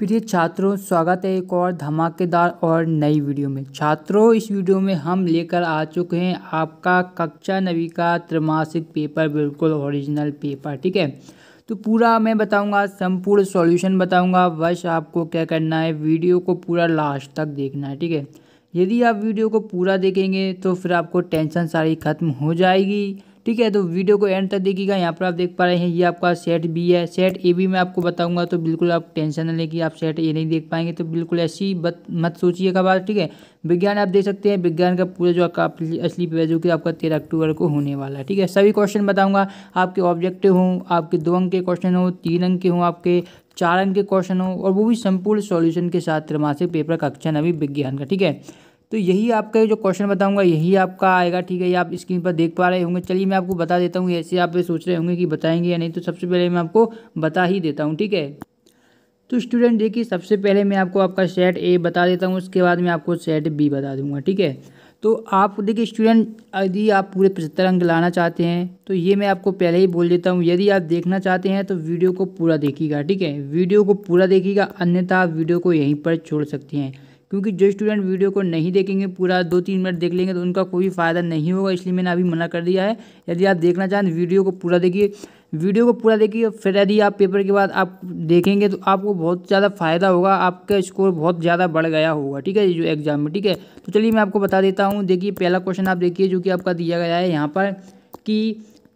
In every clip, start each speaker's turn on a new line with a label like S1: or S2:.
S1: प्रिय छात्रों स्वागत है एक और धमाकेदार और नई वीडियो में छात्रों इस वीडियो में हम लेकर आ चुके हैं आपका कक्षा नवी का त्रैमासिक पेपर बिल्कुल ओरिजिनल पेपर ठीक है तो पूरा मैं बताऊंगा संपूर्ण सॉल्यूशन बताऊंगा बस आपको क्या करना है वीडियो को पूरा लास्ट तक देखना है ठीक है यदि आप वीडियो को पूरा देखेंगे तो फिर आपको टेंशन सारी खत्म हो जाएगी ठीक है तो वीडियो को एंड तक देखिएगा यहाँ पर आप देख पा रहे हैं ये आपका सेट बी है सेट ए बी मैं आपको बताऊंगा तो बिल्कुल आप टेंशन न लें कि आप सेट ए नहीं देख पाएंगे तो बिल्कुल ऐसी बत, मत सोचिएगा बात ठीक है विज्ञान आप देख सकते हैं विज्ञान का पूरा जो आपका असली पेज जो कि आपका तेरह अक्टूबर को होने वाला है ठीक है सभी क्वेश्चन बताऊँगा आपके ऑब्जेक्टिव हों आपके दो अंक के क्वेश्चन हों तीन अंक के हों आपके चार अंक के क्वेश्चन हों और वो भी संपूर्ण सोल्यूशन के साथ त्रमासिक पेपर का कक्षा नवी विज्ञान का ठीक है तो यही आपका जो क्वेश्चन बताऊंगा यही आपका आएगा ठीक है ये आप स्क्रीन पर देख पा रहे होंगे चलिए मैं आपको बता देता हूँ ऐसे आप सोच रहे होंगे कि बताएंगे या नहीं तो सबसे पहले मैं आपको बता ही देता हूँ ठीक है तो स्टूडेंट देखिए सबसे पहले मैं आपको आपका सेट ए बता देता हूँ उसके बाद मैं आपको सेट बी बता दूंगा ठीक है तो आप देखिए स्टूडेंट यदि आप पूरे पचहत्तर अंक लाना चाहते हैं तो ये मैं आपको पहले ही बोल देता हूँ यदि आप देखना चाहते हैं तो वीडियो को पूरा देखिएगा ठीक है वीडियो को पूरा देखिएगा अन्यथा आप वीडियो को यहीं पर छोड़ सकते हैं क्योंकि जो स्टूडेंट वीडियो को नहीं देखेंगे पूरा दो तीन मिनट देख लेंगे तो उनका कोई फ़ायदा नहीं होगा इसलिए मैंने अभी मना कर दिया है यदि आप देखना चाहें वीडियो तो को पूरा देखिए वीडियो को पूरा देखिए फिर यदि आप पेपर के बाद आप देखेंगे तो आपको बहुत ज़्यादा फ़ायदा होगा आपका स्कोर बहुत ज़्यादा बढ़ गया होगा ठीक है जो एग्ज़ाम में ठीक है तो चलिए मैं आपको बता देता हूँ देखिए पहला क्वेश्चन आप देखिए जो कि आपका दिया गया है यहाँ पर कि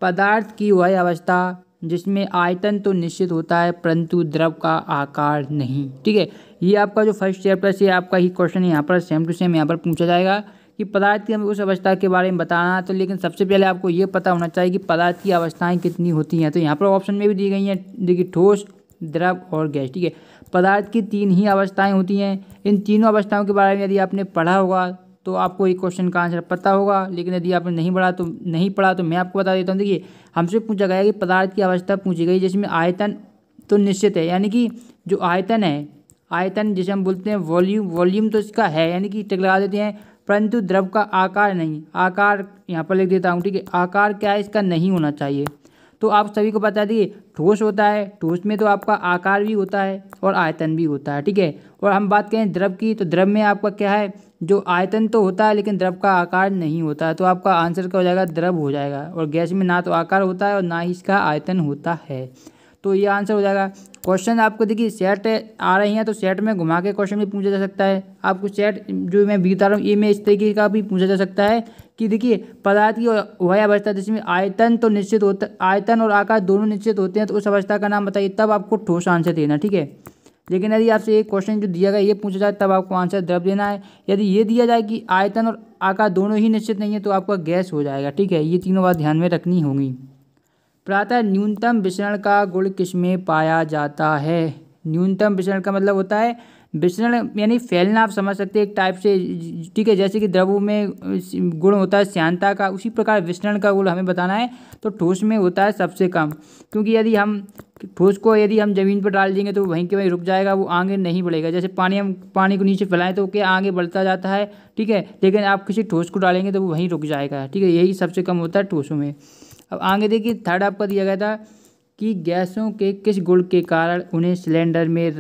S1: पदार्थ की वह अवस्था जिसमें आयतन तो निश्चित होता है परंतु द्रव का आकार नहीं ठीक है ये आपका जो फर्स्ट चैप्टर से आपका ही क्वेश्चन यहाँ पर सेम टू सेम यहाँ पर पूछा जाएगा कि पदार्थ की हमें उस अवस्था के बारे में बताना है तो लेकिन सबसे पहले आपको ये पता होना चाहिए कि पदार्थ की अवस्थाएं कितनी होती हैं तो यहाँ पर ऑप्शन में भी दी गई हैं देखिए ठोस द्रव और गैस ठीक है पदार्थ की तीन ही अवस्थाएँ होती हैं इन तीनों अवस्थाओं के बारे में यदि आपने पढ़ा होगा तो आपको ये क्वेश्चन का आंसर पता होगा लेकिन यदि आपने नहीं पढ़ा तो नहीं पढ़ा तो मैं आपको बता देता हूँ देखिए हमसे पूछा गया कि पदार्थ की अवस्था पूछी गई जिसमें आयतन तो निश्चित है यानी कि जो आयतन है आयतन जिसे हम बोलते हैं वॉल्यूम वॉल्यूम तो इसका है यानी कि टिक लगा देते हैं परंतु द्रव का आकार नहीं आकार यहाँ पर लिख देता हूँ ठीक है आकार क्या है इसका नहीं होना चाहिए तो आप सभी को बता दीजिए ठोस होता है ठोस में तो आपका आकार भी होता है और आयतन भी होता है ठीक है और हम बात करें द्रव की तो द्रव में आपका क्या है जो आयतन तो होता है लेकिन द्रव का आकार नहीं होता है तो आपका आंसर क्या हो जाएगा द्रव हो जाएगा और गैस में ना तो आकार होता है और ना ही इसका आयतन होता है तो ये आंसर हो जाएगा क्वेश्चन आपको देखिए सेट आ रही हैं तो सेट में घुमा के क्वेश्चन भी पूछा जा सकता है आपको सेट जो मैं बता रहा हूँ ये में इस तरीके का भी पूछा जा सकता है कि देखिए पदार्थ की वह अवस्था जिसमें आयतन तो निश्चित होता आयतन और आकार दोनों निश्चित होते हैं तो उस अवस्था का नाम बताइए तब आपको ठोस आंसर देना ठीक है लेकिन यदि आपसे एक क्वेश्चन जो दिया गया ये पूछा जाए तब आपको आंसर द्रव देना है यदि ये दिया जाए कि आयतन और आकार दोनों ही निश्चित नहीं है तो आपका गैस हो जाएगा ठीक है ये तीनों बात ध्यान में रखनी होगी प्रातः न्यूनतम विचरण का गुण किस में पाया जाता है न्यूनतम विचरण का मतलब होता है विसरण यानी फैलना आप समझ सकते हैं एक टाइप से ठीक है जैसे कि द्रव में गुण होता है श्यानता का उसी प्रकार विसरण का गुण हमें बताना है तो ठोस में होता है सबसे कम क्योंकि यदि हम ठोस को यदि हम ज़मीन पर डाल देंगे तो वहीं के वहीं रुक जाएगा वो आगे नहीं बढ़ेगा जैसे पानी हम पानी को नीचे फैलाएं तो क्या आगे बढ़ता जाता है ठीक है लेकिन आप किसी ठोस को डालेंगे तो वो वहीं रुक जाएगा ठीक है यही सबसे कम होता है ठोसों में अब आगे देखिए थर्ड आपका दिया गया था कि गैसों के किस गुण के कारण उन्हें सिलेंडर में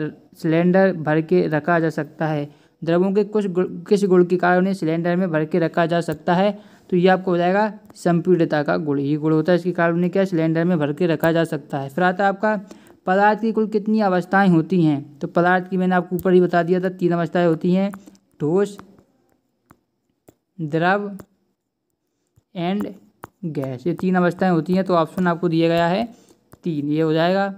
S1: सिलेंडर भर के रखा जा सकता है द्रवों के कुछ गुण किस गुण के कारण उन्हें सिलेंडर में भर के रखा जा सकता है तो ये आपको हो जाएगा संपीड़ता का गुण ये गुण होता है इसके कारण उन्हें क्या सिलेंडर में भर के रखा जा सकता है फिर आता है आपका पदार्थ की कुल कितनी अवस्थाएँ होती हैं तो पदार्थ की मैंने आपको ऊपर ही बता दिया था तीन अवस्थाएँ होती हैं ठोस द्रव एंड गैस ये तीन अवस्थाएँ होती हैं तो ऑप्शन आपको दिया गया है तीन ये हो जाएगा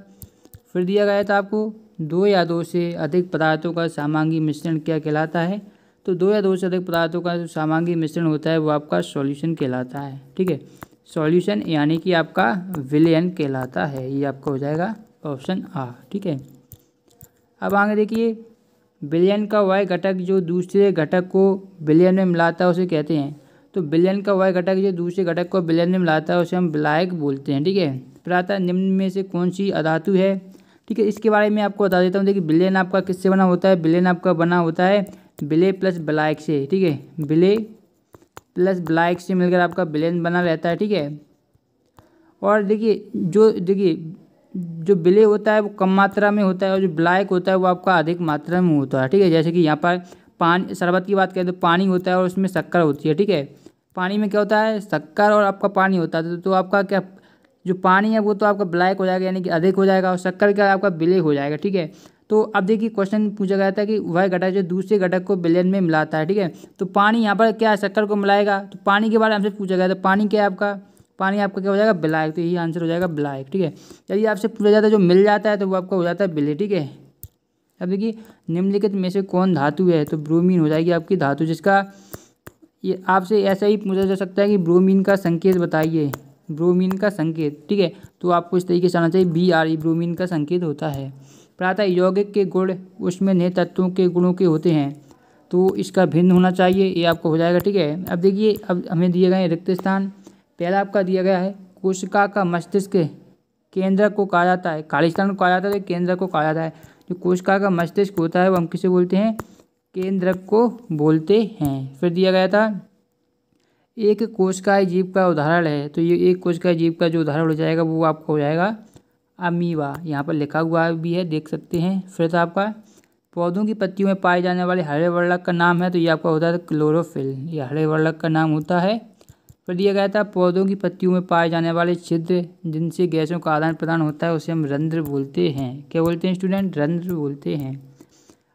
S1: फिर दिया गया था आपको दो या दो से अधिक पदार्थों का सामांगी मिश्रण क्या कहलाता है तो दो या दो से अधिक पदार्थों का जो सामांगी मिश्रण होता है वो आपका सॉल्यूशन कहलाता है ठीक है सॉल्यूशन यानी कि आपका विलयन कहलाता है ये आपका हो जाएगा ऑप्शन आ ठीक है अब आगे देखिए विलयन का वह घटक जो दूसरे घटक को विलयन में मिलाता है उसे कहते हैं तो विलयन का वह घटक जो दूसरे घटक को विलयन में मिलाता है उसे हम विलायक बोलते हैं ठीक है प्रातः निम्न में से कौन सी अधातु है ठीक है इसके बारे में आपको बता देता हूँ देखिए बिलेन आपका किससे बना होता है बिलेन आपका बना होता है बिले प्लस ब्लैक से ठीक है बिले प्लस ब्लैक से मिलकर आपका बिलेन बना रहता है ठीक है और देखिए जो देखिए जो बिले होता है वो कम मात्रा में होता है और जो ब्लैक होता है वो आपका अधिक मात्रा में होता है ठीक है जैसे कि यहाँ पर पानी शरबत की बात करें तो पानी होता है और उसमें शक्कर होती है ठीक है पानी में क्या होता है शक्कर और आपका पानी होता है तो, तो आपका क्या जो पानी है वो तो आपका ब्लैक हो जाएगा यानी कि अधिक हो जाएगा और शक्कर का आपका बिले हो जाएगा ठीक है तो अब देखिए क्वेश्चन पूछा गया था कि वह घटक जो दूसरे घटक को विलयन में मिलाता है ठीक है तो पानी यहाँ पर क्या शक्कर को मिलाएगा तो पानी के बारे में हमसे पूछा गया था पानी क्या है आपका पानी आपका क्या हो जाएगा ब्लैक तो यही आंसर हो जाएगा ब्लैक ठीक है यदि आपसे पूछा जाता है जो मिल जाता है तो वो आपका हो जाता है बिले ठीक है अब देखिए निम्नलिखित में से कौन धातु है तो ब्रोमीन हो जाएगी आपकी धातु जिसका ये आपसे ऐसा ही पूछा जा सकता है कि ब्रोमीन का संकेत बताइए ब्रोमीन का संकेत ठीक है तो आपको इस तरीके से आना चाहिए बी आर ई ब्रोमीन का संकेत होता है प्रातः यौगिक के गुण उसमें नए तत्वों के गुणों के होते हैं तो इसका भिन्न होना चाहिए ये आपको हो जाएगा ठीक है अब देखिए अब हमें दिए गए रिक्त स्थान पहला आपका दिया गया है कोशिका का मस्तिष्क केंद्र को कहा जाता है खाली स्थान को कहा जाता है केंद्र को कहा जाता है जो कोशिका का मस्तिष्क होता है वो हम किसे बोलते हैं केंद्रक को बोलते हैं फिर दिया गया था एक कोशिकाएं जीव का उदाहरण है तो ये एक कोशिकाएं जीव का जो उदाहरण हो जाएगा वो आपका हो जाएगा अमीवा यहाँ पर लिखा हुआ भी है देख सकते हैं फिर तो आपका पौधों की पत्तियों में पाए जाने वाले हरे वर्णक का नाम है तो ये आपका होता है क्लोरोफिल ये हरे वर्णक का नाम होता है फिर दिया गया था पौधों की पत्तियों में पाए जाने वाले छिद्र जिनसे गैसों का आदान प्रदान होता है उसे हम रंध्र बोलते हैं क्या बोलते हैं स्टूडेंट रंध्र बोलते हैं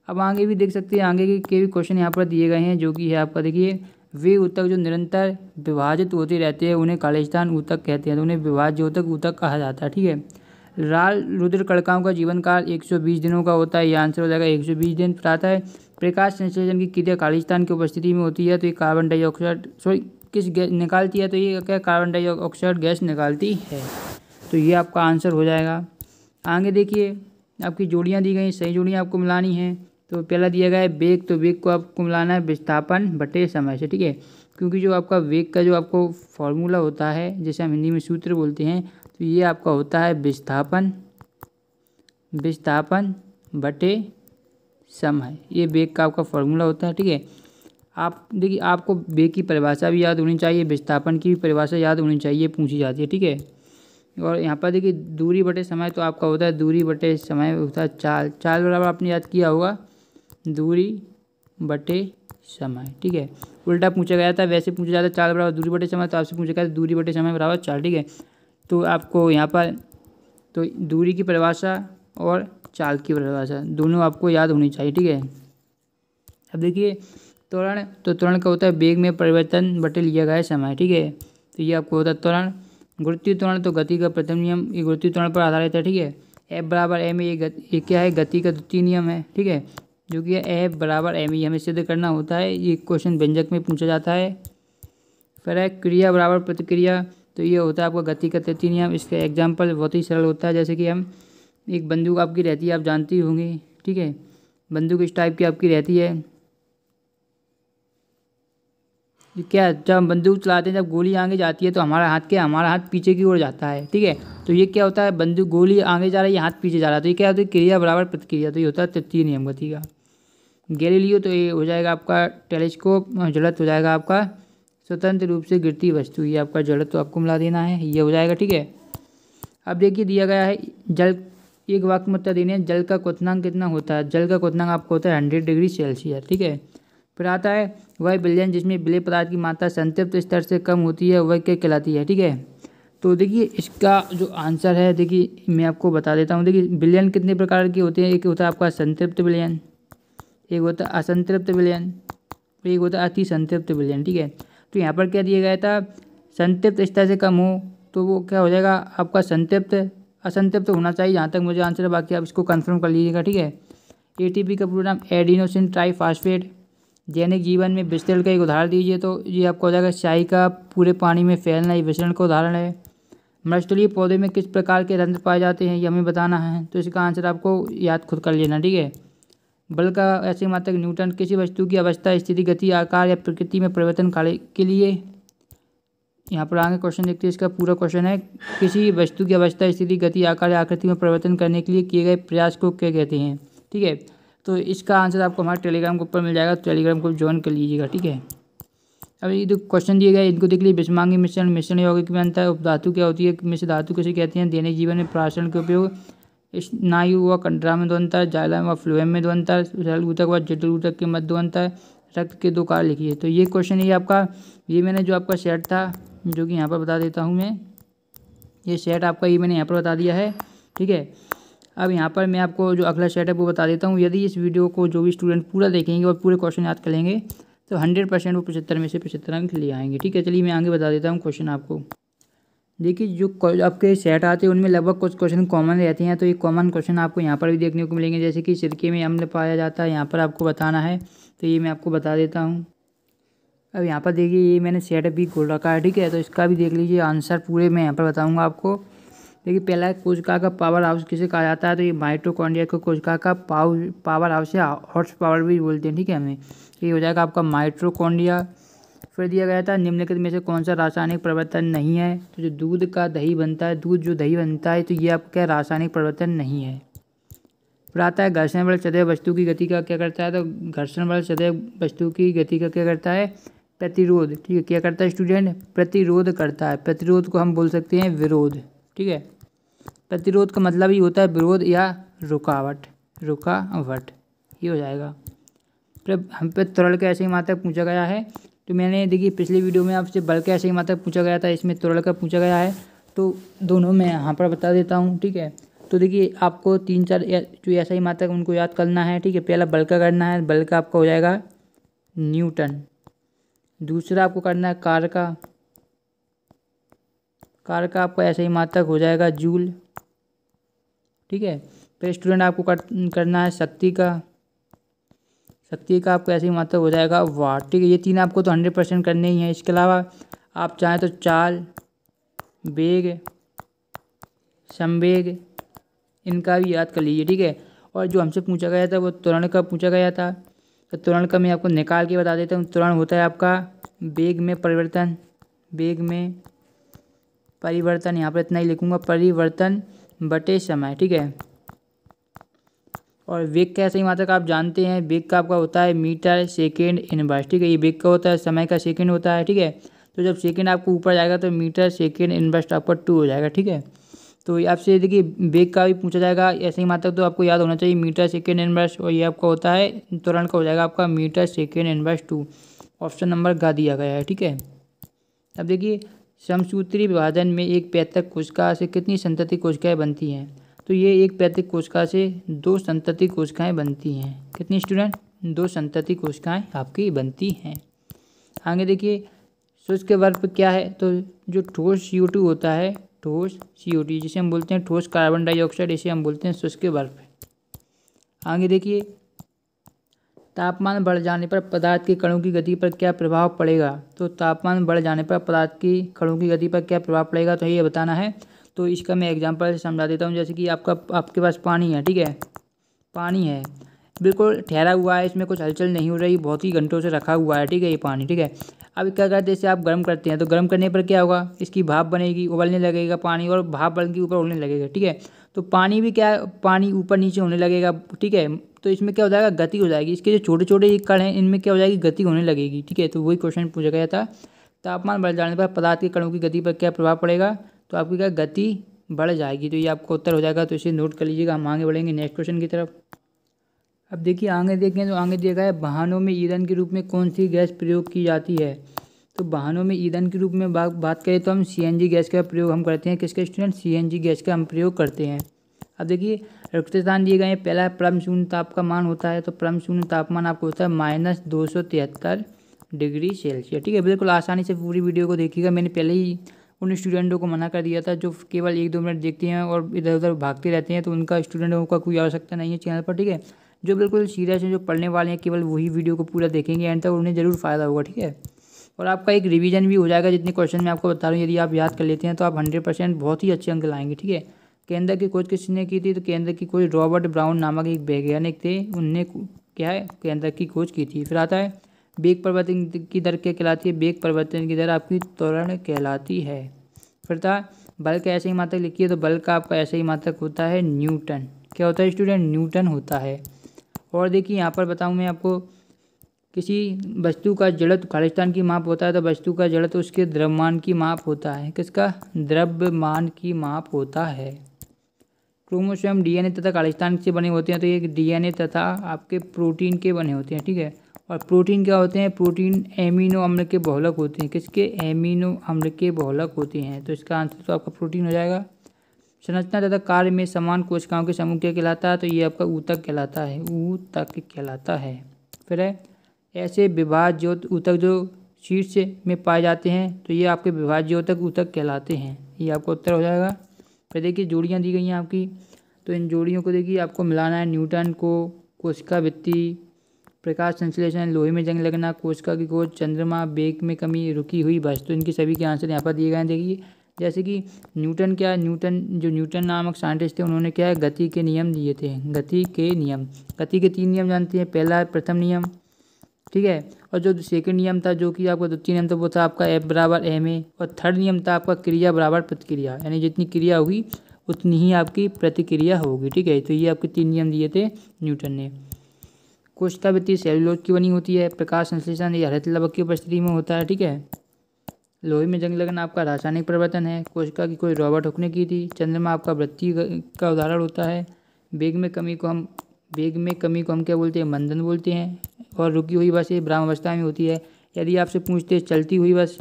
S1: अब आगे भी देख सकते हैं आगे के भी क्वेश्चन यहाँ पर दिए गए हैं जो कि है आपका देखिए वे ऊतक जो निरंतर विभाजित होती रहती है उन्हें कालेस्थान ऊतक कहते हैं तो उन्हें विभाज्य ऊतक ऊतक कहा जाता है ठीक है लाल रुद्र कड़काओं का जीवन काल 120 दिनों का होता है यह आंसर हो जाएगा 120 दिन फिर आता है प्रकाश संश्लेषण की क्रिया कालिस्तान की उपस्थिति में होती है तो ये कार्बन डाइऑक्साइड सॉरी किस गैस निकालती है तो ये क्या कार्बन डाइऑक्साइड गैस निकालती है तो ये आपका आंसर हो जाएगा आगे देखिए आपकी जोड़ियाँ दी गई सही जोड़ियाँ आपको मिलानी हैं तो पहला दिया गया है वेग तो वेग को आपको मिलाना है विस्थापन बटे समय से ठीक है क्योंकि जो आपका वेग का जो आपको फॉर्मूला होता है जैसे हम हिंदी में सूत्र बोलते हैं तो ये आपका होता है विस्थापन विस्थापन बटे समय ये वेग का आपका फॉर्मूला होता है ठीक है आप देखिए आपको वेग की परिभाषा भी याद होनी चाहिए विस्थापन की भी परिभाषा याद होनी चाहिए पूछी जाती है ठीक है और यहाँ पर देखिए दूरी बटे समय तो आपका होता है दूरी बटे समय होता है चाल चाल बराबर आपने याद किया होगा दूरी बटे समय ठीक है उल्टा पूछा गया था वैसे पूछा जाता है चार बराबर दूरी बटे समय तो आपसे पूछा गया था दूरी बटे समय बराबर चार ठीक है तो आपको यहाँ पर तो दूरी की परिभाषा और चाल की परिभाषा दोनों आपको याद होनी चाहिए ठीक है अब देखिए त्वरण तो त्वरण का होता है वेग में परिवर्तन बटे लिया गया समय ठीक है तो ये आपको होता है त्वरण गुरुत्वीय त्वरण तो गति का प्रथम नियम ये गुरुत्वीय त्वरण पर आधारित है ठीक है एफ बराबर एम ये क्या है गति का द्वितीय नियम है ठीक है जो कि एफ बराबर एम ई हमें सिद्ध करना होता है ये क्वेश्चन व्यंजक में पूछा जाता है फिर है क्रिया बराबर प्रतिक्रिया तो ये होता है आपका गति का तृतीय नियम इसका एग्जाम्पल बहुत ही सरल होता है जैसे कि हम एक बंदूक आपकी रहती है आप जानती होंगी ठीक है बंदूक इस टाइप की आपकी रहती है क्या जब बंदूक चलाते हैं जब गोली आगे जाती है तो हमारा हाथ क्या हमारा हाथ पीछे की ओर जाता है ठीक है तो ये क्या होता है बंदूक गोली आगे जा रही है हाथ पीछे जा रहा है तो ये क्या होता है क्रिया बराबर प्रतिक्रिया तो ये होता है तृतीय नियम गति का गैलीलियो तो ये हो जाएगा आपका टेलीस्कोप जड़त हो जाएगा आपका स्वतंत्र रूप से गिरती वस्तु ये आपका जड़त तो आपको मिला देना है ये हो जाएगा ठीक है अब देखिए दिया गया है जल एक वाक्य में उत्तर देने जल का क्वनांक कितना होता है जल का क्वनांक आपको होता है हंड्रेड डिग्री सेल्सियस ठीक है फिर आता है वह बिलियन जिसमें बिले पदार्थ की मात्रा संतृप्त स्तर से कम होती है वह क्या कहलाती है ठीक है तो देखिए इसका जो आंसर है देखिए मैं आपको बता देता हूँ देखिए बिलियन कितने प्रकार के होते हैं एक होता है आपका संतृप्त बिलियन एक होता है असंतृप्त विलयन और एक होता है अति संतृप्त विलयन ठीक है तो यहाँ पर क्या दिया गया था संतृप्त स्तर से कम हो तो वो क्या हो जाएगा आपका संतृप्त असंतृप्त होना चाहिए जहाँ तक मुझे आंसर है बाकी आप इसको कन्फर्म कर लीजिएगा ठीक है ए का पूरा नाम एडिनोसिन ट्राईफास्फेट जैनिक जीवन में विस्तृत का एक उदाहरण दीजिए तो ये आपको हो जाएगा शाही का पूरे पानी में फैलना ये विस्तरण का उदाहरण है मृष्टलीय पौधे में किस प्रकार के रंध्र पाए जाते हैं ये हमें बताना है तो इसका आंसर आपको याद खुद कर लेना ठीक है बल का ऐसी मात्रा न्यूटन किसी वस्तु की अवस्था स्थिति गति आकार या प्रकृति में परिवर्तन के लिए यहाँ पर आगे क्वेश्चन देखते हैं इसका पूरा क्वेश्चन है किसी वस्तु की अवस्था स्थिति गति आकार या आकृति में परिवर्तन करने के लिए किए गए प्रयास को क्या कहते हैं ठीक है तो इसका आंसर आपको हमारे टेलीग्राम के ऊपर मिल जाएगा टेलीग्राम को ज्वाइन कर लीजिएगा ठीक है अब ये जो क्वेश्चन दिए गए इनको देख लीजिए विषमांगी मिश्रण मिश्रण यौगिक में अंतर उपधातु क्या होती है मिश्र धातु किसे कहते हैं दैनिक जीवन में प्राशन के उपयोग स्नायु व कंडरा में दो अंतर जालम व फ्लूएम में दो अंतर सरल ऊतक व जटिल ऊतक के मध्य दो अंतर रक्त के दो कार लिखिए तो ये क्वेश्चन ये आपका ये मैंने जो आपका सेट था जो कि यहाँ पर बता देता हूँ मैं ये सेट आपका ये मैंने यहाँ पर बता दिया है ठीक है अब यहाँ पर मैं आपको जो अगला सेट है वो बता देता हूँ यदि इस वीडियो को जो भी स्टूडेंट पूरा देखेंगे और पूरे क्वेश्चन याद करेंगे तो हंड्रेड परसेंट वो पचहत्तर में से पचहत्तर अंक ले आएंगे ठीक है चलिए मैं आगे बता देता हूँ क्वेश्चन आपको देखिए जो आपके सेट आते हैं उनमें लगभग कुछ क्वेश्चन कॉमन रहते हैं तो ये कॉमन क्वेश्चन आपको यहाँ पर भी देखने को मिलेंगे जैसे कि सिरके में अम्ल पाया जाता है यहाँ पर आपको बताना है तो ये मैं आपको बता देता हूँ अब यहाँ पर देखिए ये मैंने सेट भी खोल रखा है ठीक है तो इसका भी देख लीजिए आंसर पूरे मैं यहाँ पर बताऊँगा आपको देखिए पहला कोशिका का पावर हाउस किसे कहा जाता है तो ये माइट्रोकॉन्डिया को कोशिका का पावर हाउस या हॉर्स पावर भी बोलते हैं ठीक है हमें ये हो जाएगा आपका माइट्रोकॉन्डिया फिर दिया गया था निम्नलिखित में से कौन सा रासायनिक परिवर्तन नहीं है तो जो दूध का दही बनता है दूध जो दही बनता है तो ये आपका क्या रासायनिक परिवर्तन नहीं है फिर आता है घर्षण बल सदैव वस्तु की गति का क्या करता है तो घर्षण बल सदैव वस्तु की गति का क्या करता है प्रतिरोध ठीक है क्या करता है स्टूडेंट प्रतिरोध करता है प्रतिरोध को हम बोल सकते हैं विरोध ठीक है प्रतिरोध का मतलब ही होता है विरोध या रुकावट रुकावट ये हो जाएगा फिर हम पे तरल के ऐसे ही मात्रा पूछा गया है तो मैंने देखिए पिछले वीडियो में आपसे बल्क ऐसे ही मात्रा पूछा गया था इसमें तुरल का पूछा गया है तो दोनों मैं यहाँ पर बता देता हूँ ठीक है तो देखिए आपको तीन चार जो ऐसा ही मात्रा उनको याद करना है ठीक है पहला बल्का करना है बल्का आपका हो जाएगा न्यूटन दूसरा आपको करना है कार का कार का आपका ऐसा ही मात्रक हो जाएगा जूल ठीक है फिर तो स्टूडेंट आपको कर, करना है शक्ति का शक्ति का आपको ऐसे ही महत्व हो जाएगा वाट ठीक है ये तीन आपको तो हंड्रेड परसेंट करने ही हैं इसके अलावा आप चाहें तो चाल बेग संवेग इनका भी याद कर लीजिए ठीक है और जो हमसे पूछा गया था वो तुरंत का पूछा गया था तो तुरंत का मैं आपको निकाल के बता देता हूँ तुरंत होता है आपका बेग में परिवर्तन बेग में परिवर्तन यहाँ पर इतना ही लिखूँगा परिवर्तन बटे समय ठीक है और वेग कैसे ही मात्रक आप जानते हैं वेग का आपका होता है मीटर सेकेंड इनवर्स ठीक है ये वेग का होता है समय का सेकेंड होता है ठीक है तो जब सेकेंड आपको ऊपर जाएगा तो मीटर सेकेंड इनवर्स आपका टू हो जाएगा ठीक है तो आपसे देखिए वेग का भी पूछा जाएगा ऐसे ही मात्रक तो आपको याद होना चाहिए मीटर सेकेंड इनवर्स और ये आपका होता है त्वरण का हो जाएगा आपका metre second inverse two option number गा दिया गया है ठीक है अब देखिए समसूत्री विभाजन में एक पैतक कोशिका से कितनी संतति कोशिकाएं बनती हैं तो ये एक पैतृक कोशिका से दो संतति कोशिकाएं बनती हैं कितनी स्टूडेंट दो संतति कोशिकाएं आपकी बनती हैं आगे देखिए शुष्क वर्ग क्या है तो जो ठोस सी होता है ठोस सी जिसे हम बोलते हैं ठोस कार्बन डाइऑक्साइड इसे हम बोलते हैं शुष्क वर्ग आगे देखिए तापमान बढ़ जाने पर पदार्थ के कणों की गति पर क्या प्रभाव पड़ेगा तो तापमान बढ़ जाने पर पदार्थ की कणों की गति पर क्या प्रभाव पड़ेगा तो ये बताना है तो इसका मैं एग्जाम्पल समझा देता हूँ जैसे कि आपका आपके पास पानी है ठीक है पानी है बिल्कुल ठहरा हुआ है इसमें कुछ हलचल नहीं हो रही बहुत ही घंटों से रखा हुआ है ठीक है ये पानी ठीक है अब क्या करते हैं इसे आप गर्म करते हैं तो गर्म करने पर क्या होगा इसकी भाप बनेगी उबलने लगेगा पानी और भाप बन के ऊपर उड़ने लगेगा ठीक है तो पानी भी क्या पानी ऊपर नीचे होने लगेगा ठीक है तो इसमें क्या हो जाएगा गति हो जाएगी इसके जो छोटे छोटे कण हैं इनमें क्या हो जाएगी गति होने लगेगी ठीक है तो वही क्वेश्चन पूछा गया था तापमान बढ़ जाने पर पदार्थ के कणों की गति पर क्या प्रभाव पड़ेगा तो आपकी क्या गति बढ़ जाएगी तो ये आपका उत्तर हो जाएगा तो इसे नोट कर लीजिएगा हम आगे बढ़ेंगे नेक्स्ट क्वेश्चन की तरफ अब देखिए आगे देखें तो आगे देखा है वाहनों में ईंधन के रूप में कौन सी गैस प्रयोग की जाती है तो वाहनों में ईंधन के रूप में बा, बात करें तो हम सी गैस का प्रयोग हम करते हैं किसके स्टूडेंट सी गैस का हम प्रयोग करते हैं अब देखिए रक्तदान दिए गए हैं पहला परम शून्य ताप का मान होता है तो परम शून्य तापमान आपको होता है माइनस दो सौ तिहत्तर डिग्री सेल्सियस ठीक है बिल्कुल आसानी से पूरी वीडियो को देखिएगा मैंने पहले ही उन स्टूडेंटों को मना कर दिया था जो केवल एक दो मिनट देखते हैं और इधर उधर भागते रहते हैं तो उनका स्टूडेंटों का कोई आवश्यकता नहीं है चैनल पर ठीक है जो बिल्कुल सीरियस हैं जो पढ़ने वाले हैं केवल वही वीडियो को पूरा देखेंगे एंड तक उन्हें ज़रूर फ़ायदा होगा ठीक है और आपका एक रिवीजन भी हो जाएगा जितने क्वेश्चन मैं आपको बता रहा हूँ यदि आप याद कर लेते हैं तो आप हंड्रेड परसेंट बहुत ही अच्छे अंक लाएंगे ठीक है केंद्र की खोज किसने की थी तो केंद्र की खोज रॉबर्ट ब्राउन नामक एक वैज्ञानिक थे उनने क्या है केंद्र की खोज की थी फिर आता है बेग परिवर्तन की दर क्या कहलाती है बेग परिवर्तन की दर आपकी त्वरण कहलाती है फिर बल का ऐसे ही मात्रक लिखिए तो बल का आपका ऐसे ही मात्रक होता है न्यूटन क्या होता है स्टूडेंट न्यूटन होता है और देखिए यहाँ पर बताऊँ मैं आपको किसी वस्तु का जड़त खालिस्तान की माप होता है तो वस्तु का जड़त उसके द्रव्यमान की माप होता है किसका द्रव्यमान की माप होता है क्रोमोसोम डीएनए तथा खालिस्तान से बने होते हैं तो ये डीएनए तथा आपके प्रोटीन के बने होते हैं ठीक है और प्रोटीन क्या होते हैं प्रोटीन एमिनो अम्ल के बहुलक होते हैं किसके एमिनो अम्ल के बहुलक होते हैं तो इसका आंसर तो आपका प्रोटीन हो जाएगा संरचना तथा कार्य में समान कोशिकाओं के समूह क्या कहलाता है तो ये आपका ऊतक कहलाता है ऊतक कहलाता है फिर है ऐसे विभाज जो ऊतक जो शीर्ष में पाए जाते हैं तो ये आपके विभाज ज्योतक ऊतक कहलाते हैं ये आपका उत्तर हो जाएगा फिर देखिए जोड़ियाँ दी गई हैं आपकी तो इन जोड़ियों को देखिए आपको मिलाना है न्यूटन को कोशिका वित्ती प्रकाश संश्लेषण लोहे में जंग लगना कोशिका की खोज चंद्रमा बेग में कमी रुकी हुई बस तो इनके सभी के आंसर यहाँ पर दिए गए हैं देखिए जैसे कि न्यूटन क्या न्यूटन जो न्यूटन नामक साइंटिस्ट थे उन्होंने क्या है गति के नियम दिए थे गति के नियम गति के तीन नियम जानते हैं पहला प्रथम नियम ठीक है और जो सेकंड नियम था जो कि आपका द्वितीय नियम था वो था आपका एफ बराबर एम ए और थर्ड नियम था आपका क्रिया बराबर प्रतिक्रिया यानी जितनी क्रिया होगी उतनी ही आपकी प्रतिक्रिया होगी ठीक है तो ये आपके तीन नियम दिए थे न्यूटन ने कोष्ठावृत्ति सेलुलोज की बनी होती है प्रकाश संश्लेषण या हरित लवक की उपस्थिति में होता है ठीक है लोहे में जंग लगन आपका रासायनिक परिवर्तन है कोशिका की कोई रॉबर्ट ठोकने की थी चंद्रमा आपका वृत्ति का उदाहरण होता है वेग में कमी को हम वेग में कमी को हम क्या बोलते हैं मंदन बोलते हैं और रुकी हुई बस ये अवस्था में होती है यदि आपसे पूछते चलती हुई बस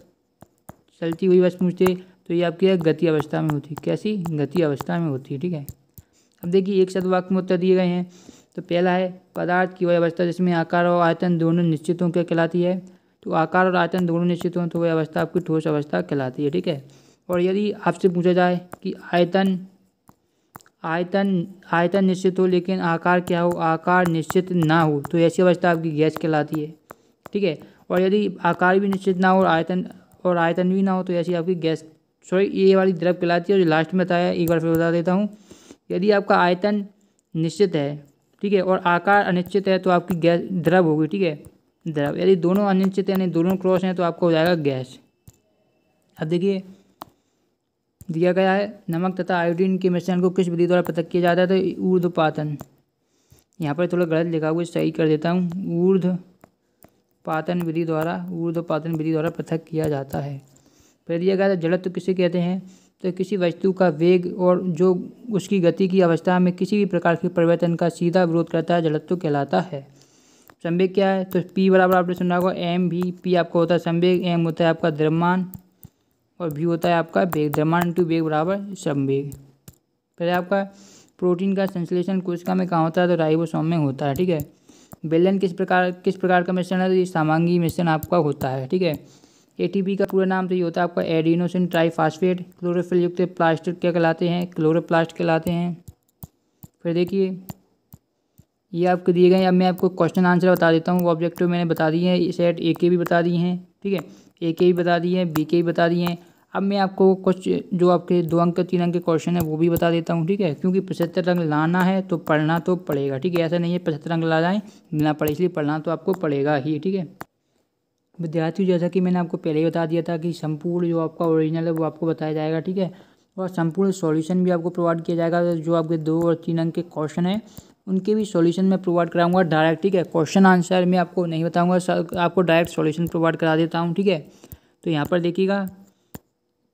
S1: चलती हुई बस पूछते तो ये आपकी गति अवस्था में होती कैसी गति अवस्था में होती है ठीक है अब देखिए एक साथ वाक्य में उत्तर दिए गए हैं तो पहला है पदार्थ की वह अवस्था जिसमें आकार और आयतन दोनों निश्चित क्या कहलाती है तो आकार और आयतन दोनों निश्चित हों तो वह अवस्था आपकी ठोस अवस्था कहलाती है ठीक है और यदि आपसे पूछा जाए कि आयतन आयतन आयतन निश्चित हो लेकिन आकार क्या हो आकार निश्चित ना हो तो ऐसी अवस्था आपकी गैस कहलाती है ठीक है और यदि आकार भी निश्चित ना हो और आयतन और आयतन भी ना हो तो ऐसी आपकी गैस सॉरी ये वाली द्रव कहलाती है और लास्ट में बताया एक बार फिर बता देता हूँ यदि आपका आयतन निश्चित है ठीक है और आकार अनिश्चित है तो आपकी गैस द्रव होगी ठीक है द्रव यदि दोनों अनिश्चित यानी दोनों क्रॉस हैं तो आपको हो जाएगा गैस अब देखिए दिया गया है नमक तथा आयोडीन के मिश्रण को किस विधि द्वारा पृथक किया जाता है तो पातन यहाँ पर थोड़ा गलत लिखा हुआ सही कर देता हूँ ऊर्ध पातन विधि द्वारा ऊर्ध पातन विधि द्वारा पृथक किया जाता है फिर दिया गया था जड़त्व किसे कहते हैं तो किसी वस्तु का वेग और जो उसकी गति की अवस्था में किसी भी प्रकार के परिवर्तन का सीधा विरोध करता है जड़त्व कहलाता है संवेग क्या है तो पी बराबर आपने सुना होगा एम भी पी आपका होता है संवेग एम होता है आपका द्रव्यमान और भी होता है आपका वेग द्रव्यमान इंटू वेग बराबर संवेग पहले आपका प्रोटीन का संश्लेषण कोशिका में कहाँ होता है तो राइबोसोम में होता है ठीक है बेलन किस प्रकार किस प्रकार का मिश्रण है तो ये सामांगी मिश्रण आपका होता है ठीक है ए का पूरा नाम तो ये होता है आपका एडिनोसिन ट्राईफास्फेट क्लोरोफिल युक्त प्लास्टिक क्या कहलाते हैं क्लोरोप्लास्ट कहलाते हैं फिर देखिए ये आपको दिए गए अब मैं आपको क्वेश्चन आंसर बता देता हूँ वो ऑब्जेक्टिव तो मैंने बता दिए हैं सेट ए के भी बता दिए हैं ठीक है ए के भी बता दिए हैं बी के भी बता दिए हैं अब मैं आपको कुछ जो आपके दो अंक तीन अंक के क्वेश्चन है वो भी बता देता हूँ ठीक है क्योंकि पचहत्तर रंग लाना है तो पढ़ना तो पड़ेगा ठीक है ऐसा नहीं है पचहत्तर रंग ला जाएँ ना पड़े इसलिए पढ़ना तो आपको पड़ेगा ही ठीक है विद्यार्थियों जैसा कि मैंने आपको पहले ही बता दिया था कि संपूर्ण जो आपका ओरिजिनल है वो आपको बताया जाएगा ठीक है और संपूर्ण सॉल्यूशन भी आपको प्रोवाइड किया जाएगा जो आपके दो और तीन अंक के क्वेश्चन हैं उनके भी सॉल्यूशन मैं प्रोवाइड कराऊंगा डायरेक्ट ठीक है क्वेश्चन आंसर मैं आपको नहीं बताऊँगा आपको डायरेक्ट सोल्यूशन प्रोवाइड करा देता हूँ ठीक है तो यहाँ पर देखिएगा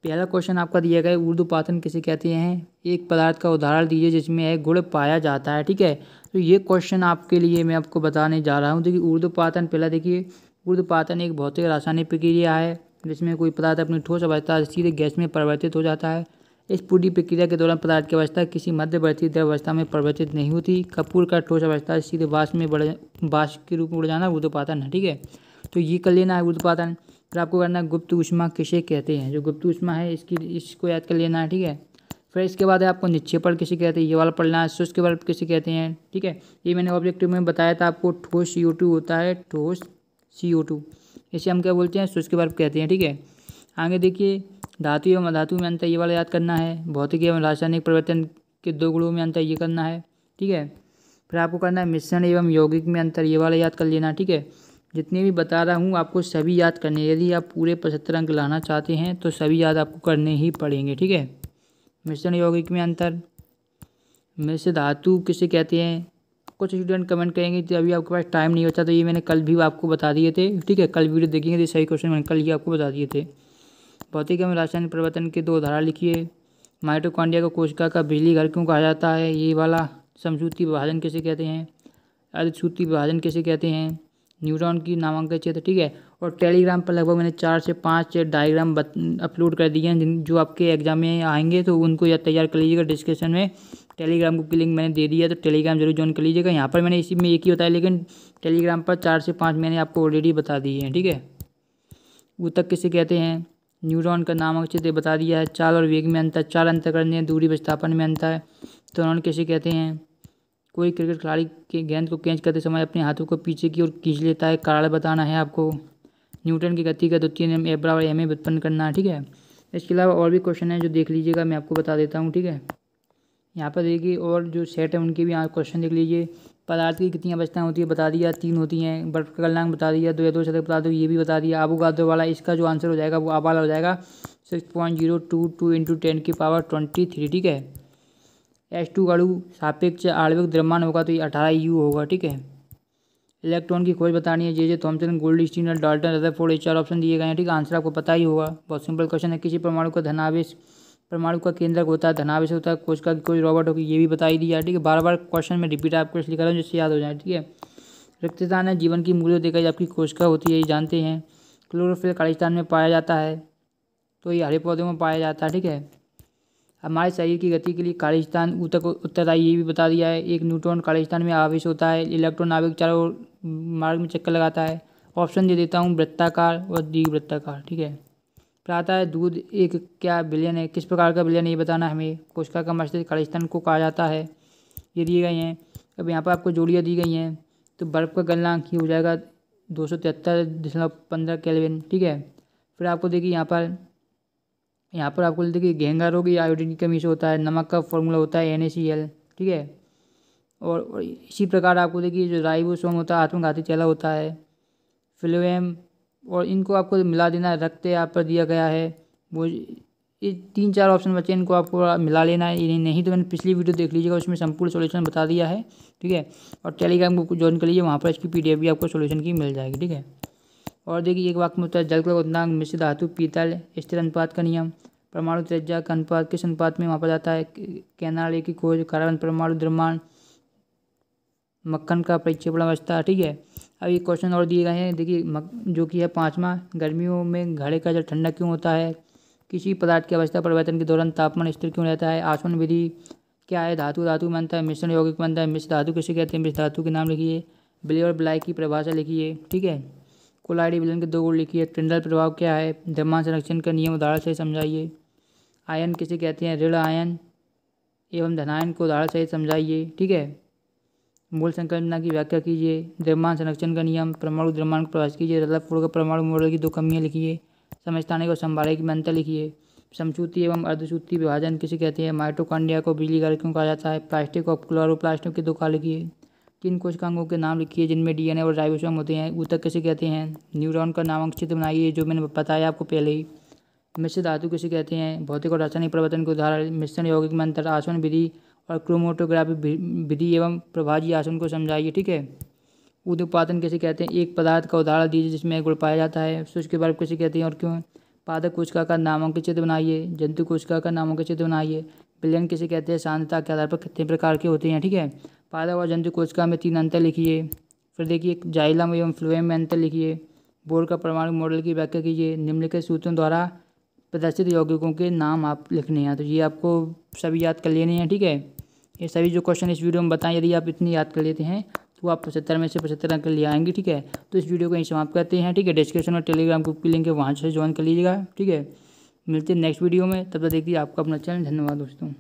S1: पहला क्वेश्चन आपका दिया गया है उर्दू पाथन किसे कहते हैं एक पदार्थ का उदाहरण दीजिए जिसमें है गुड़ पाया जाता है ठीक है तो ये क्वेश्चन आपके लिए मैं आपको बताने जा रहा हूँ देखिए उर्दू पाथन पहला देखिए ऊर्ध्वपातन एक भौतिक रासायनिक प्रक्रिया है जिसमें कोई पदार्थ अपनी ठोस अवस्था सीधे गैस में परिवर्तित हो जाता है इस पूरी प्रक्रिया के दौरान पदार्थ की अवस्था किसी मध्यवर्ती द्रव अवस्था में परिवर्तित नहीं होती कपूर का ठोस अवस्था सीधे वाष्प में बढ़ वाष्प के रूप में उड़ जाना ऊर्ध्वपातन है ठीक है तो ये कर लेना है ऊर्ध्वपातन फिर आपको करना है गुप्त ऊष्मा किसे कहते हैं जो गुप्त ऊष्मा है इसकी इसको याद कर लेना है ठीक है फिर इसके बाद है आपको निक्षेपण किसे कहते हैं ये वाला पढ़ना है शुष्क बल्ब किसे कहते हैं ठीक है ये मैंने ऑब्जेक्टिव में बताया था आपको ठोस यू होता है ठोस सी ओ टू इसे हम क्या बोलते हैं शुष्क बर्फ कहते हैं ठीक है आगे देखिए धातु एवं अधातु में अंतर ये वाला याद करना है भौतिक एवं रासायनिक परिवर्तन के दो गुणों में अंतर ये करना है ठीक है फिर आपको करना है मिश्रण एवं यौगिक में अंतर ये वाला याद कर लेना ठीक है जितने भी बता रहा हूँ आपको सभी याद करने यदि आप पूरे पचहत्तर अंक लाना चाहते हैं तो सभी याद आपको करने ही पड़ेंगे ठीक है मिश्रण यौगिक में अंतर मिश्र धातु किसे कहते हैं कुछ स्टूडेंट कमेंट करेंगे कि अभी आपके पास टाइम नहीं होता तो ये मैंने कल भी आपको बता दिए थे ठीक है कल वीडियो देखेंगे तो सही क्वेश्चन मैंने कल ही आपको बता दिए थे भौतिक एवं रासायनिक परिवर्तन के दो धारा लिखिए माइटोकॉन्डिया को कोशिका का बिजली घर क्यों कहा जाता है ये वाला समझूती विभाजन कैसे कहते हैं अर्धसूती विभाजन कैसे कहते हैं न्यूरॉन की नामांकन क्षेत्र तो ठीक है और टेलीग्राम पर लगभग मैंने चार से पाँच डायग्राम अपलोड कर दिए हैं जिन जो आपके एग्जाम में आएंगे तो उनको या तैयार कर लीजिएगा डिस्कशन में टेलीग्राम को लिंक मैंने दे दिया तो टेलीग्राम जरूर ज्वाइन कर लीजिएगा यहाँ पर मैंने इसी में एक ही बताया लेकिन टेलीग्राम पर चार से पाँच मैंने आपको ऑलरेडी बता दिए हैं ठीक है वो तक किसे कहते हैं न्यूरॉन का नामक चित्र बता दिया है चाल और वेग में अंतर चाल अंतर करने दूरी विस्थापन में अंतर तो उन्होंने कैसे कहते हैं कोई क्रिकेट खिलाड़ी के गेंद को कैच करते समय अपने हाथों को पीछे की ओर खींच लेता है कारण बताना है आपको न्यूटन की गति का द्वितीय नियम एफ बराबर एम ए उत्पन्न करना है ठीक है इसके अलावा और भी क्वेश्चन है जो देख लीजिएगा मैं आपको बता देता हूँ ठीक है यहाँ पर देखिए और जो सेट है उनके भी यहाँ क्वेश्चन देख लीजिए पदार्थ की कितनी अवस्थाएं होती है बता दिया तीन होती हैं बर्फ का गलनांक बता दिया दो या दो शतक बता दो ये भी बता दिया आबू गादो वाला इसका जो आंसर हो जाएगा वो आप वाला हो जाएगा six point zero two two into ten की पावर ट्वेंटी थ्री ठीक है एस टू गाड़ू सापेक्ष आर्विक द्रमान होगा तो ये अठारह यू होगा ठीक है इलेक्ट्रॉन की खोज बतानी है J J Thomson Goldstein Dalton Rutherford ये चार ऑप्शन दिए गए हैं ठीक है आंसर आपको पता ही होगा बहुत सिंपल क्वेश्चन है किसी परमाणु का धनावेश परमाणु का केंद्रक होता है धनावेश होता है कोच का कोच रॉबर्ट होगी ये भी बता ही दिया ठीक है बार बार क्वेश्चन में रिपीट आपको इसलिए कर रहा हूँ जिससे याद हो जाए ठीक है रक्तदान है जीवन की मूल्य देखा जाए आपकी कोशिका होती है ये जानते हैं क्लोरोफिल कालिस्तान में पाया जाता है तो ये हरे पौधों में पाया जाता है ठीक है हमारे शरीर की गति के लिए कालिस्तान उत्तर उत्तरदायी ये भी बता दिया है एक न्यूट्रॉन कालिस्तान में आवेश होता है इलेक्ट्रॉन आवेग चारों मार्ग में चक्कर लगाता है ऑप्शन दे देता हूँ वृत्ताकार और वृत्ताकार ठीक है प्रातः दूध एक क्या विलयन है किस प्रकार का विलयन ये बताना हमें कोशिका का मस्तिष्क खड़े को कहा जाता है ये दिए गए हैं अब यहाँ पर आपको जोड़ियाँ दी गई हैं तो बर्फ़ का गलनांक ही हो जाएगा दो सौ तिहत्तर दशमलव पंद्रह कैलविन ठीक है फिर आपको देखिए यहाँ पर यहाँ पर आपको देखिए गहंगा रोग या आयोडीन की कमी से होता है नमक का फॉर्मूला होता है एन ठीक है और इसी प्रकार आपको देखिए जो राइबोसोम होता है आत्मघाती चेला होता है फ्लोएम और इनको आपको मिला देना है रखते यहाँ पर दिया गया है वो ये तीन चार ऑप्शन बचे इनको आपको मिला लेना है इन्हें नहीं तो मैंने पिछली वीडियो देख लीजिएगा उसमें संपूर्ण सोल्यूशन बता दिया है ठीक है और टेलीग्राम को ज्वाइन कर लीजिए वहाँ पर इसकी पीडीएफ भी आपको सोल्यूशन की मिल जाएगी ठीक है और देखिए एक वाक्य में होता है जल का उत्नांग मिश्र धातु पीतल स्थिर अनुपात का नियम परमाणु त्रिज्या का अनुपात किस अनुपात में मापा जाता है कैनाल की खोज कारण परमाणु द्रमाण मक्खन का परिचय अवस्था ठीक है अब ये क्वेश्चन और दिए गए हैं देखिए जो कि है पाँचवा गर्मियों में घड़े का जल ठंडा क्यों होता है किसी पदार्थ की अवस्था परिवर्तन के दौरान तापमान स्थिर क्यों रहता है आसमान विधि क्या है धातु धातु मानता है मिश्रण यौगिक बनता है मिश्र धातु किसे कहते हैं मिश्र धातु के नाम लिखिए ब्ले और ब्लाई की परिभाषा लिखिए ठीक है कोलाइडी विलन के दो गुण लिखिए टिंडल प्रभाव क्या है धर्मान संरक्षण का नियम उदाहरण से समझाइए आयन किसे कहते हैं ऋण आयन एवं धनायन को उदाहरण सहित समझाइए ठीक है मूल संकल्पना की व्याख्या कीजिए द्रव्यमान संरक्षण का नियम परमाणु द्रव्यमान को प्रवास कीजिए रदरफोर्ड का परमाणु मॉडल की दो कमियाँ लिखिए समझताने को संभाले की मंत्र लिखिए समचूती एवं अर्धसूती विभाजन किसे कहते हैं माइटोकांडिया को बिजली का क्यों कहा जाता है प्लास्टिक और क्लोरोप्लास्टिक के दो काल लिखिए किन कोशिकांगों के नाम लिखिए जिनमें डीएनए और राइबोसोम होते हैं ऊतक किसे कहते हैं न्यूरॉन का नामक चित्र बनाइए जो मैंने बताया आपको पहले ही मिश्र धातु किसे कहते हैं भौतिक और रासायनिक परिवर्तन के उदाहरण मिश्रण यौगिक में अंतर आसवन विधि और क्रोमोटोग्राफी विधि एवं प्रभाजी आसन को समझाइए ठीक है उदोपादन कैसे कहते हैं एक पदार्थ का उदाहरण दीजिए जिसमें गुड़ पाया जाता है बारे में कैसे कहते हैं और क्यों पादक कोशिका का नामों के चित्र बनाइए जंतु कोशिका का नामों के चित्र बनाइए बिलियन किसे कहते हैं शांतता के आधार पर कितने प्रकार के होते हैं ठीक है पादक और जंतु कोशिका में तीन अंतर लिखिए फिर देखिए जाइलम एवं फ्लोएम में अंतर लिखिए बोर का परमाणु मॉडल की व्याख्या कीजिए निम्नलिखित सूत्रों द्वारा प्रदर्शित यौगिकों के नाम आप लिखने हैं तो ये आपको सभी याद कर लेने हैं ठीक है ये सभी जो क्वेश्चन इस वीडियो में बताएं यदि आप इतनी याद कर लेते हैं तो आप पचहत्तर में से पचहत्तर अंक ले आएंगे ठीक है तो इस वीडियो को यहीं समाप्त करते हैं ठीक है डिस्क्रिप्शन और टेलीग्राम ग्रुप की लिंक है वहाँ से ज्वाइन कर लीजिएगा ठीक है मिलते हैं नेक्स्ट वीडियो में तब तक देखिए आपका अपना चैनल धन्यवाद दोस्तों